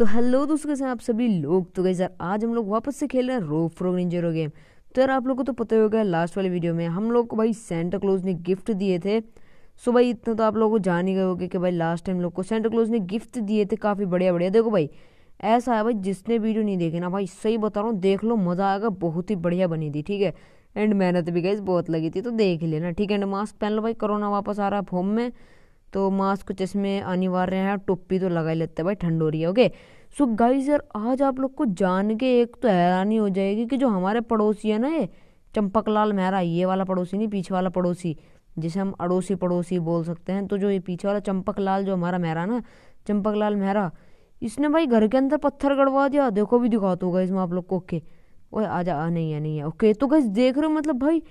तो हेलो दोस्तों कैसे आप सभी लोग तो गए यार आज हम लोग वापस से खेल रहे हैं रो फ्रोग निंजरो गेम तो यार आप लोग को तो पता ही होगा लास्ट वाले वीडियो में हम लोग को भाई सेंटा क्लोज ने गिफ्ट दिए थे सो भाई इतना तो आप लोगों को जान ही गए होगे कि भाई लास्ट टाइम लोग को सेंटा क्लोज ने गिफ्ट दिए थे काफ़ी बढ़िया बढ़िया देखो भाई ऐसा है भाई जिसने वीडियो नहीं देखे ना भाई सही बता रहा हूँ देख लो मज़ा आएगा बहुत ही बढ़िया बनी थी ठीक है एंड मेहनत भी गई बहुत लगी थी तो देख लेना ठीक है एंड मास्क पहन लो भाई कोरोना वापस आ रहा है होम में तो मास्क को चश्मे अनिवार्य है टोपी तो लगा ही लेते हैं भाई ठंड हो रही है ओके सो गाइस यार आज आप लोग को जान के एक तो हैरानी हो जाएगी कि जो हमारे पड़ोसी है ना ये चंपक लाल मेहरा ये वाला पड़ोसी नहीं पीछे वाला पड़ोसी जिसे हम अड़ोसी पड़ोसी बोल सकते हैं तो जो ये पीछे वाला चंपक लाल जो हमारा मेहरा ना चंपक लाल मेहरा इसने भाई घर के अंदर पत्थर गड़वा दिया देखो भी दिखाता तो होगा इसमें आप लोग को ओके ओए आज आ नहीं है नहीं है ओके तो गैस देख रहे हो मतलब भाई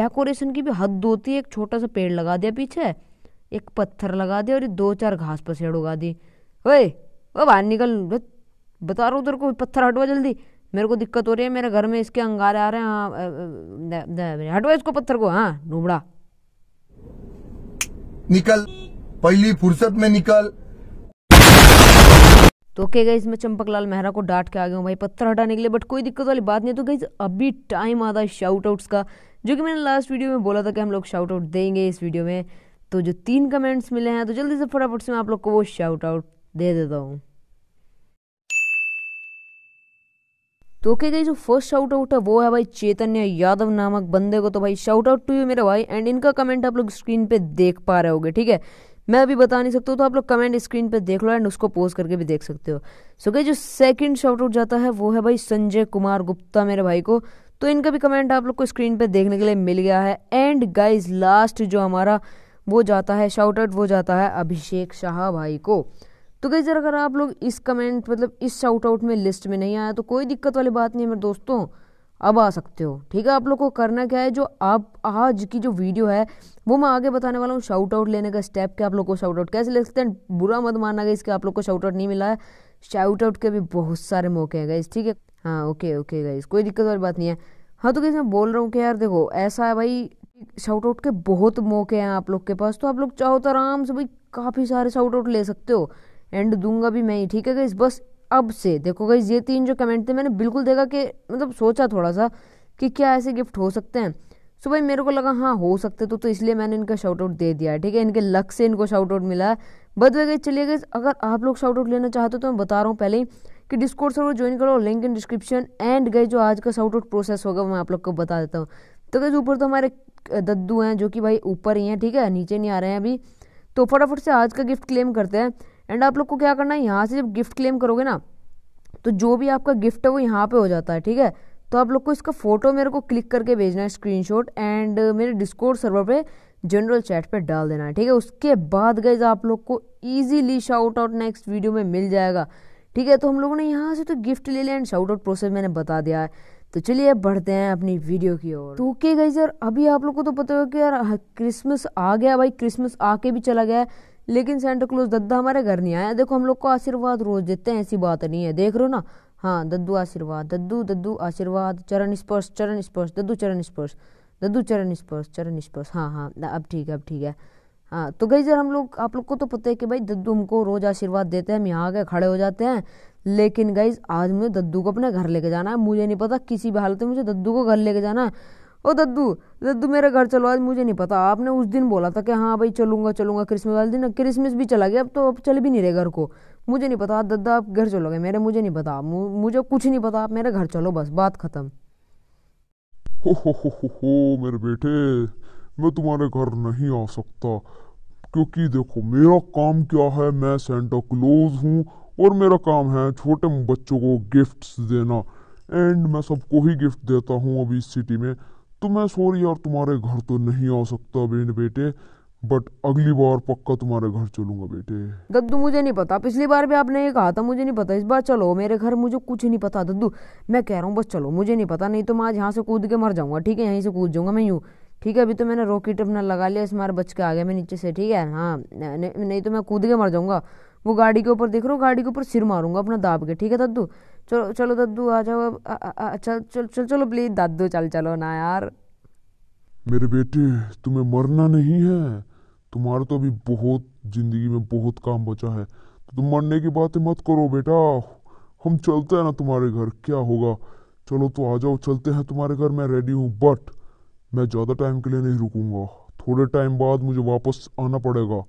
डेकोरेशन की भी हद होती है एक छोटा सा पेड़ लगा दिया पीछे एक पत्थर लगा दिया और दो चार घास पसेड़ उगा दी ओए वो बाहर निकल बता रहा हूँ को पत्थर हटवा जल्दी मेरे को दिक्कत हो रही है मेरे घर में इसके अंगारे आ रहे हैं हाँ, हटवा इसको पत्थर को हाँ नूबड़ा निकल पहली फुर्सत में निकल तो ओके गई मैं चंपकलाल मेहरा को डांट के आ गया हूँ भाई पत्थर हटाने के लिए बट कोई दिक्कत वाली बात नहीं तो गई अभी टाइम आता है शाउट आउट्स का जो कि मैंने लास्ट वीडियो में बोला था कि हम लोग शाउट आउट देंगे इस वीडियो में तो जो तीन कमेंट्स मिले हैं तो जल्दी से फटाफट से मैं आप लोग को वो शाउट आउट दे देता हूँ तो ओके गई जो फर्स्ट शाउट आउट है वो है भाई चैतन्य यादव नामक बंदे को तो भाई शाउट आउट टू यू मेरे भाई एंड इनका कमेंट आप लोग स्क्रीन पे देख पा रहे होगे ठीक है मैं अभी बता नहीं सकता तो आप लोग कमेंट स्क्रीन पे देख लो एंड उसको पोस्ट करके भी देख सकते हो सो गई जो सेकंड शाउट आउट जाता है वो है भाई संजय कुमार गुप्ता मेरे भाई को तो इनका भी कमेंट आप लोग को स्क्रीन पे देखने के लिए मिल गया है एंड गाइज लास्ट जो हमारा वो जाता है शाउट आउट वो जाता है अभिषेक शाह भाई को तो कई जरा अगर आप लोग इस कमेंट मतलब इस शाउट आउट में लिस्ट में नहीं आया तो कोई दिक्कत वाली बात नहीं है मेरे दोस्तों अब आ सकते हो ठीक है आप लोग को करना क्या है जो आप आज की जो वीडियो है वो मैं आगे बताने वाला हूँ शाउट आउट लेने का स्टेप क्या आप लोग को शाउट आउट कैसे ले सकते हैं बुरा मत मानना गया इसके आप लोग को शाउट आउट नहीं मिला है शाउट आउट के भी बहुत सारे मौके हैं गाइज ठीक है हाँ ओके ओके गाइज कोई दिक्कत वाली बात नहीं है हाँ तो कैसे मैं बोल रहा हूँ कि यार देखो ऐसा है भाई शाउट आउट के बहुत मौके हैं आप लोग के पास तो आप लोग चाहो तो आराम से भाई काफ़ी सारे शाउट आउट ले सकते हो एंड दूंगा भी मैं ही ठीक है गाइज बस अब से देखो गाइज ये तीन जो कमेंट थे मैंने बिल्कुल देखा कि मतलब सोचा थोड़ा सा कि क्या ऐसे गिफ्ट हो सकते हैं सो भाई मेरे को लगा हाँ हो सकते तो तो इसलिए मैंने इनका शाउट आउट दे दिया है ठीक है इनके लक से इनको शाउट आउट मिला है बद वे गए चलिए गए अगर आप लोग शाउट आउट लेना चाहते हो तो मैं बता रहा हूँ पहले ही कि डिस्कोर्ड सर्वर ज्वाइन करो लिंक इन डिस्क्रिप्शन एंड गए जो आज का शाउट आउट प्रोसेस होगा मैं आप लोग को बता देता हूँ तो गए ऊपर तो हमारे दद्दू हैं जो कि भाई ऊपर ही हैं ठीक है नीचे नहीं आ रहे हैं अभी तो फटाफट से आज का गिफ्ट क्लेम करते हैं एंड आप लोग को क्या करना है यहाँ से जब गिफ्ट क्लेम करोगे ना तो जो भी आपका गिफ्ट है वो यहाँ पे हो जाता है ठीक है तो आप लोग को इसका फोटो मेरे को क्लिक करके भेजना है स्क्रीनशॉट एंड मेरे डिस्कोर्ट सर्वर पे जनरल चैट पे डाल देना है ठीक है उसके बाद गए आप लोग को easily shout out next video में मिल जाएगा ठीक है तो हम लोगों ने यहाँ से तो गिफ्ट ले लिया एंड शाउट आउट प्रोसेस मैंने बता दिया है तो चलिए अब बढ़ते हैं अपनी वीडियो की ओर तो ओके गई सर अभी आप लोग को तो पता होगा कि यार क्रिसमस हाँ, आ गया भाई क्रिसमस आके भी चला गया लेकिन सेंटा क्लोज दद्दा हमारे घर नहीं आया देखो हम लोग को आशीर्वाद रोज देते हैं ऐसी बात नहीं है देख रहे हो ना हाँ दद्दू आशीर्वाद दद्दू दद्दू आशीर्वाद चरण स्पर्श चरण स्पर्श दद्दू चरण स्पर्श दद्दू चरण स्पर्श चरण स्पर्श हाँ हाँ अब ठीक है अब ठीक है हाँ तो गई जर हम लोग आप लोग को तो पता है कि भाई दद्दू हमको रोज़ आशीर्वाद देते हैं हम यहाँ आके खड़े हो जाते हैं लेकिन गई आज मुझे दद्दू को अपने घर लेके जाना है मुझे नहीं पता किसी भी हालत में मुझे दद्दू को घर लेके जाना है ओ दद्दू दद्दू मेरे घर चलो आज मुझे नहीं पता आपने उस दिन बोला था कि हाँ भाई चलूँगा चलूँगा क्रिसमस वाले दिन क्रिसमस भी चला गया अब तो अब चल भी नहीं रहे घर को मुझे नहीं पता दद्दा आप घर चलोगे मेरे मुझे नहीं पता मुझे कुछ नहीं पता आप मेरे घर चलो बस बात ख़त्म हो हो हो हो मेरे बेटे मैं तुम्हारे घर नहीं आ सकता क्योंकि देखो मेरा काम क्या है मैं सेंटा क्लोज हूँ और मेरा काम है छोटे बच्चों को गिफ्ट्स देना एंड मैं सबको ही गिफ्ट देता हूँ अभी इस सिटी में तो मैं सॉरी यार तुम्हारे घर तो नहीं आ सकता बेन बेटे बट अगली बार पक्का तुम्हारे घर चलूंगा बेटे दद्दू मुझे नहीं पता पिछली बार भी आपने ये कहा था मुझे नहीं पता इस बार चलो मेरे घर मुझे कुछ नहीं पता दद्दू मैं कह रहा हूँ बस चलो मुझे नहीं पता नहीं तो मैं आज यहाँ से कूद के मर जाऊंगा ठीक है यहीं से कूद जाऊंगा मैं यूँ ठीक है अभी तो मैंने रॉकेट अपना लगा लिया इस मार बच के आ गया मैं नीचे से ठीक है हाँ नहीं, नहीं तो मैं कूद के मर जाऊंगा वो गाड़ी के ऊपर देख रहा हो गाड़ी के ऊपर सिर मारूंगा अपना दाब के ठीक है दद्दू चलो चलो दद्दू आ जाओ अच्छा चल चल चलो प्लीज दादू चल चलो ना यार मेरे बेटे तुम्हें मरना नहीं है तुम्हारा तो अभी बहुत जिंदगी में बहुत काम बचा है तो तुम मरने की बातें मत करो बेटा हम चलते हैं ना तुम्हारे घर क्या होगा चलो तो आ जाओ चलते हैं तुम्हारे घर मैं रेडी हूँ बट मैं ज़्यादा टाइम के लिए नहीं रुकूंगा थोड़े टाइम बाद मुझे वापस आना पड़ेगा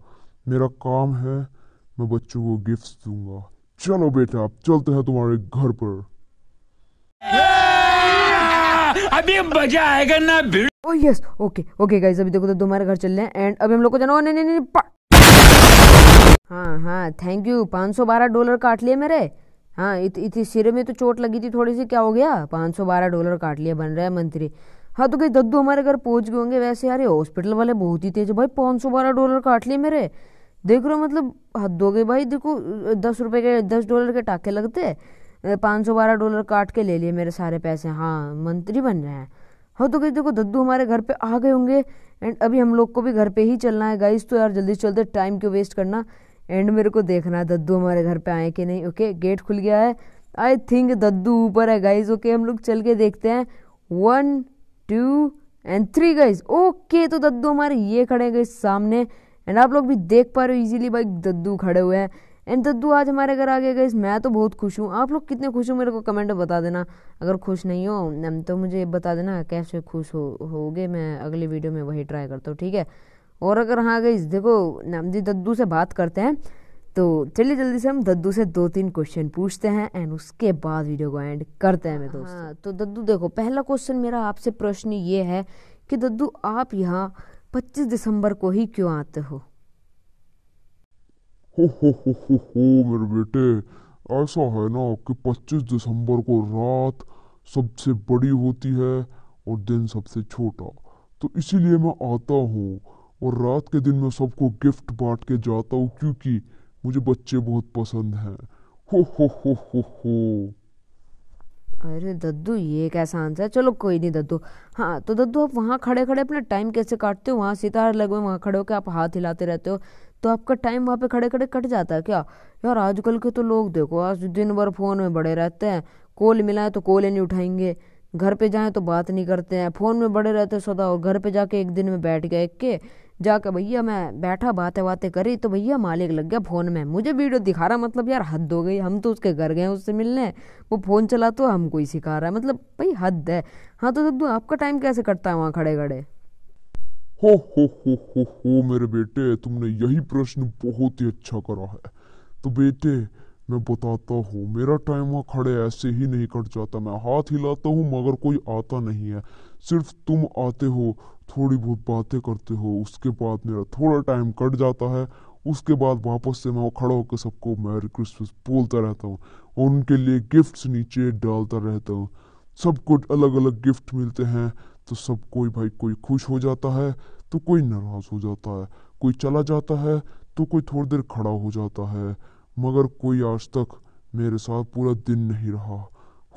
मेरा काम है मैं बच्चों को गिफ्ट दूंगा चलो बेटा आप चलते हैं तुम्हारे घर पर अभी मजा आएगा ना oh yes okay okay guys अभी देखो तो तुम्हारे घर चल रहे हैं एंड अभी हम लोग को जाना oh, नहीं नहीं नहीं हाँ हाँ थैंक यू पाँच सौ बारह डॉलर काट लिए मेरे हाँ इतनी सिरे में तो चोट लगी थी थोड़ी सी क्या हो गया पाँच सौ बारह डॉलर काट लिए बन रहा है मंत्री हाँ तो कहीं दद्दू हमारे घर पहुंच गए होंगे वैसे यार ये हॉस्पिटल वाले बहुत ही तेज भाई पाँच सौ बारह डॉलर काट लिए मेरे देख रहे हो मतलब हद हो गए भाई देखो दस रुपये के दस डॉलर के टाके लगते पाँच सौ बारह डॉलर काट के ले लिए मेरे सारे पैसे हाँ मंत्री बन रहे हैं हाँ तो कहीं देखो दद्दू हमारे घर पे आ गए होंगे एंड अभी हम लोग को भी घर पे ही चलना है गाइस तो यार जल्दी से चलते टाइम क्यों वेस्ट करना एंड मेरे को देखना है दद्दू हमारे घर पे आए कि नहीं ओके गेट खुल गया है आई थिंक दद्दू ऊपर है गाइस ओके हम लोग चल के देखते हैं one two and three guys okay तो दद्दू हमारे ये खड़े गए सामने एंड आप लोग भी देख पा रहे हो इजीली भाई दद्दू खड़े हुए हैं एंड दद्दू आज हमारे घर आ गए गए मैं तो बहुत खुश हूँ आप लोग कितने खुश हो मेरे को कमेंट में बता देना अगर खुश नहीं हो तो मुझे बता देना कैसे खुश हो होगे मैं अगली वीडियो में वही ट्राई करता हूँ ठीक है और अगर हाँ गई देखो जी दद्दू से बात करते हैं तो चलिए जल्दी से हम दद्दू से दो तीन क्वेश्चन पूछते हैं एंड उसके बाद वीडियो को एंड करते हैं मेरे हाँ, दोस्तों हाँ तो दद्दू देखो पहला क्वेश्चन मेरा आपसे प्रश्न ये है कि दद्दू आप यहाँ 25 दिसंबर को ही क्यों आते हो हो हो हो हो हो मेरे बेटे ऐसा है ना कि 25 दिसंबर को रात सबसे बड़ी होती है और दिन सबसे छोटा तो इसीलिए मैं आता हूँ और रात के दिन मैं सबको गिफ्ट बांट के जाता हूँ क्योंकि मुझे बच्चे बहुत पसंद हैं हो हो हो हो हो अरे दद्दू ये कैसा आंसर है चलो कोई नहीं दद्दू हाँ तो दद्दू आप वहाँ खड़े खड़े अपना टाइम कैसे काटते हो वहाँ सितार लगे वहाँ खड़े होकर आप हाथ हिलाते रहते हो तो आपका टाइम वहाँ पे खड़े खड़े कट जाता है क्या यार आजकल के तो लोग देखो आज दिन भर फ़ोन में बड़े रहते हैं कॉल मिलाए तो कॉल नहीं उठाएंगे घर पे जाएं तो बात नहीं करते हैं फ़ोन में बड़े रहते हैं सदा और घर पे जाके एक दिन में बैठ गए एक के जाकर भैया मैं बैठा बातें बातें करी तो भैया मालिक लग गया फ़ोन में मुझे वीडियो दिखा रहा मतलब यार हद हो गई हम तो उसके घर गए उससे मिलने वो फ़ोन चला तो हमको ही सिखा रहा है मतलब भाई हद है हाँ तो सब आपका टाइम कैसे कटता है वहाँ खड़े खड़े हो हो हो हो हो मेरे बेटे तुमने यही प्रश्न बहुत ही अच्छा करा है तो बेटे मैं बताता हूँ मेरा टाइम वहाँ खड़े ऐसे ही नहीं कट जाता मैं हाथ हिलाता हूँ मगर कोई आता नहीं है सिर्फ तुम आते हो थोड़ी बहुत बातें करते हो उसके बाद मेरा थोड़ा टाइम कट जाता है उसके बाद वापस से मैं खड़ा होकर सबको मैरी क्रिसमस बोलता रहता हूँ उनके लिए गिफ्ट्स नीचे डालता रहता हूँ सबको अलग अलग गिफ्ट मिलते हैं तो सब कोई भाई कोई खुश हो जाता है तो कोई नाराज़ हो जाता है कोई चला जाता है तो कोई थोड़ी देर खड़ा हो जाता है मगर कोई आज तक मेरे साथ पूरा दिन नहीं रहा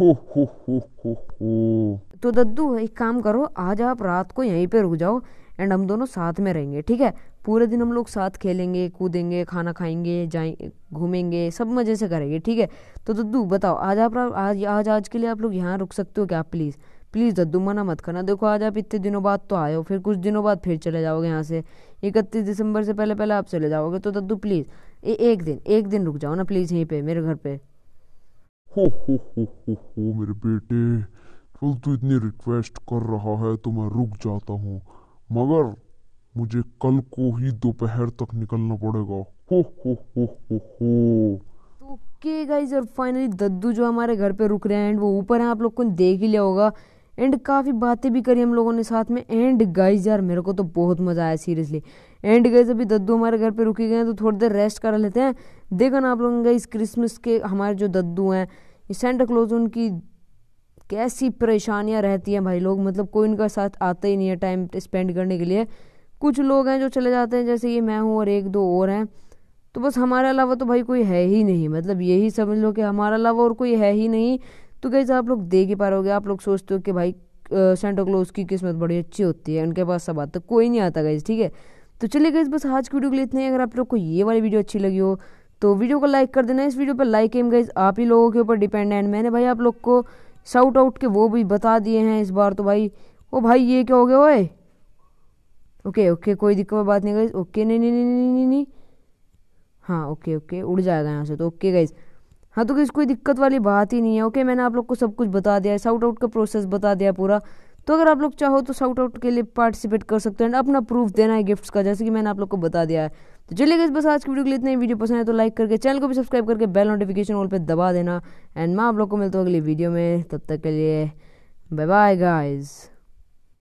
हो हो हो हो हो तो दद्दू एक काम करो आज आप रात को यहीं पे रुक जाओ एंड हम दोनों साथ में रहेंगे ठीक है पूरे दिन हम लोग साथ खेलेंगे कूदेंगे खाना खाएंगे जाए घूमेंगे सब मज़े से करेंगे ठीक है तो दद्दू बताओ आज आप आज आज आज के लिए आप लोग यहाँ रुक सकते हो क्या प्लीज़ प्लीज़ दद्दू मना मत करना देखो आज आप इतने दिनों बाद तो आए हो फिर कुछ दिनों बाद फिर चले जाओगे यहाँ से इकतीस दिसंबर से पहले पहले आप चले जाओगे तो दद्दू प्लीज़ एक दिन एक दिन रुक जाओ ना प्लीज़ यहीं पर मेरे घर पर हो हो हो हो हो मेरे बेटे चल तू तो इतनी रिक्वेस्ट कर रहा है तो मैं रुक जाता हूँ मगर मुझे कल को ही दोपहर तक निकलना पड़ेगा हो हो हो हो हो ओके गाइज और फाइनली दद्दू जो हमारे घर पे रुक रहे हैं एंड वो ऊपर हैं आप लोग को देख ही लिया होगा एंड काफ़ी बातें भी करी हम लोगों ने साथ में एंड गाइज यार मेरे को तो बहुत मज़ा आया सीरियसली एंड गाइज अभी दद्दू हमारे घर पे रुके गए हैं तो थोड़ी देर रेस्ट कर लेते हैं देखो ना आप लोग गाइज क्रिसमस के हमारे जो दद्दू हैं ये सेंटा क्लोज उनकी कैसी परेशानियाँ रहती हैं भाई लोग मतलब कोई उनका साथ आता ही नहीं है टाइम स्पेंड करने के लिए कुछ लोग हैं जो चले जाते हैं जैसे ये मैं हूँ और एक दो और हैं तो बस हमारे अलावा तो भाई कोई है ही नहीं मतलब यही समझ लो कि हमारे अलावा और कोई है ही नहीं तो कैसे आप लोग देख ही पा रहे आप लोग सोचते हो कि भाई सेंटा क्लोज की किस्मत बड़ी अच्छी होती है उनके पास सब आता कोई नहीं आता गई ठीक है तो चलिए गई बस आज की वीडियो के लिए इतने अगर आप लोग को ये वाली वीडियो अच्छी लगी हो तो वीडियो को लाइक कर देना इस वीडियो पर लाइक एम गाइज आप ही लोगों के ऊपर डिपेंड है मैंने भाई आप लोग को शाउट आउट के वो भी बता दिए हैं इस बार तो भाई ओ भाई ये क्या हो गया ओए ओके ओके कोई दिक्कत बात नहीं गई ओके नहीं नहीं नहीं नहीं नहीं नहीं हाँ ओके ओके उड़ जाएगा यहाँ से तो ओके गाइज हाँ तो गाइज कोई दिक्कत वाली बात ही नहीं है ओके मैंने आप लोग को सब कुछ बता दिया है शाउट आउट का प्रोसेस बता दिया पूरा तो अगर आप लोग चाहो तो शाउट आउट के लिए पार्टिसिपेट कर सकते हैं अपना प्रूफ देना है गिफ्ट्स का जैसे कि मैंने आप लोग को बता दिया है तो चलिए बस आज की वीडियो के लिए इतना ही वीडियो पसंद है तो लाइक करके चैनल को भी सब्सक्राइब करके बेल नोटिफिकेशन ऑल पे दबा देना एंड मैं आप लोग को मिलता हूँ अगली वीडियो में तब तक के लिए बाय बाय गाइज़